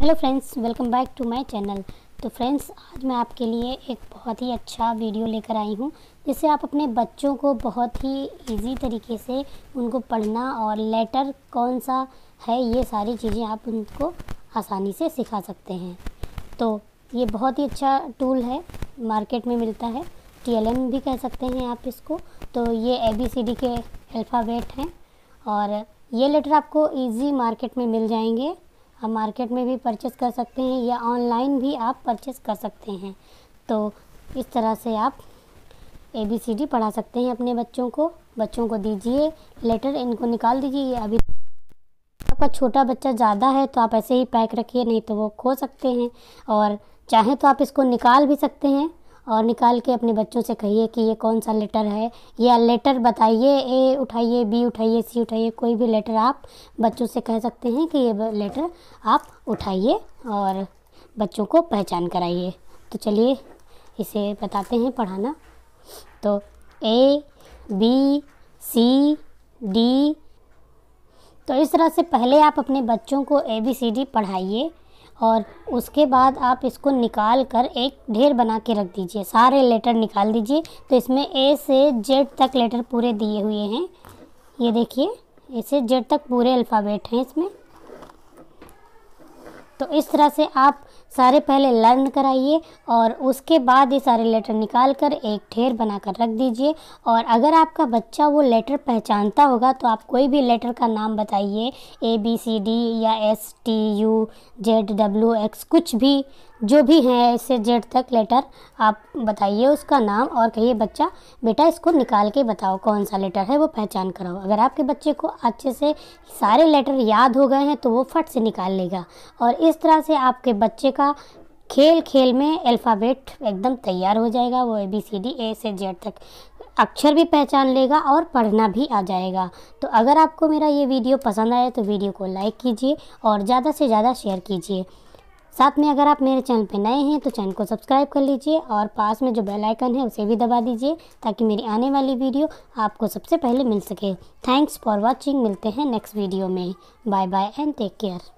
hello friends welcome back to my channel तो friends आज मैं आपके लिए एक बहुत ही अच्छा वीडियो लेकर आई हूँ जिससे आप अपने बच्चों को बहुत ही इजी तरीके से उनको पढ़ना और लेटर कौन सा है ये सारी चीज़ें आप उनको आसानी से सिखा सकते हैं तो ये बहुत ही अच्छा टूल है मार्केट में मिलता है टी भी कह सकते हैं आप इसको तो ये ए बी सी डी के अल्फ़ाबेट हैं और ये लेटर आपको ईजी मार्केट में मिल जाएंगे आप मार्केट में भी परचेस कर सकते हैं या ऑनलाइन भी आप परचेस कर सकते हैं तो इस तरह से आप ए बी सी डी पढ़ा सकते हैं अपने बच्चों को बच्चों को दीजिए लेटर इनको निकाल दीजिए ये अभी आपका छोटा बच्चा ज़्यादा है तो आप ऐसे ही पैक रखिए नहीं तो वो खो सकते हैं और चाहे तो आप इसको निकाल भी सकते हैं और निकाल के अपने बच्चों से कहिए कि ये कौन सा लेटर है या लेटर बताइए ए उठाइए बी उठाइए सी उठाइए कोई भी लेटर आप बच्चों से कह सकते हैं कि ये लेटर आप उठाइए और बच्चों को पहचान कराइए तो चलिए इसे बताते हैं पढ़ाना तो ए बी सी डी तो इस तरह से पहले आप अपने बच्चों को ए बी सी डी पढ़ाइए और उसके बाद आप इसको निकाल कर एक ढेर बना के रख दीजिए सारे लेटर निकाल दीजिए तो इसमें ए से जेड तक लेटर पूरे दिए हुए हैं ये देखिए ए से जेड तक पूरे अल्फ़ाबेट हैं इसमें तो इस तरह से आप सारे पहले लर्न कराइए और उसके बाद ये सारे लेटर निकाल कर एक ढेर बना कर रख दीजिए और अगर आपका बच्चा वो लेटर पहचानता होगा तो आप कोई भी लेटर का नाम बताइए ए बी सी डी या S T U Z W X कुछ भी जो भी हैं इससे जेड तक लेटर आप बताइए उसका नाम और कहिए बच्चा बेटा इसको निकाल के बताओ कौन सा लेटर है वो पहचान कराओ अगर आपके बच्चे को अच्छे से सारे लेटर याद हो गए हैं तो वो फट से निकाल लेगा और इस तरह से आपके बच्चे का खेल खेल में अल्फ़ाबेट एकदम तैयार हो जाएगा वो ए बी सी डी ए से जेड तक अक्षर भी पहचान लेगा और पढ़ना भी आ जाएगा तो अगर आपको मेरा ये वीडियो पसंद आया तो वीडियो को लाइक कीजिए और ज़्यादा से ज़्यादा शेयर कीजिए साथ में अगर आप मेरे चैनल पर नए हैं तो चैनल को सब्सक्राइब कर लीजिए और पास में जो बेल आइकन है उसे भी दबा दीजिए ताकि मेरी आने वाली वीडियो आपको सबसे पहले मिल सके थैंक्स फॉर वॉचिंग मिलते हैं नेक्स्ट वीडियो में bye bye and take care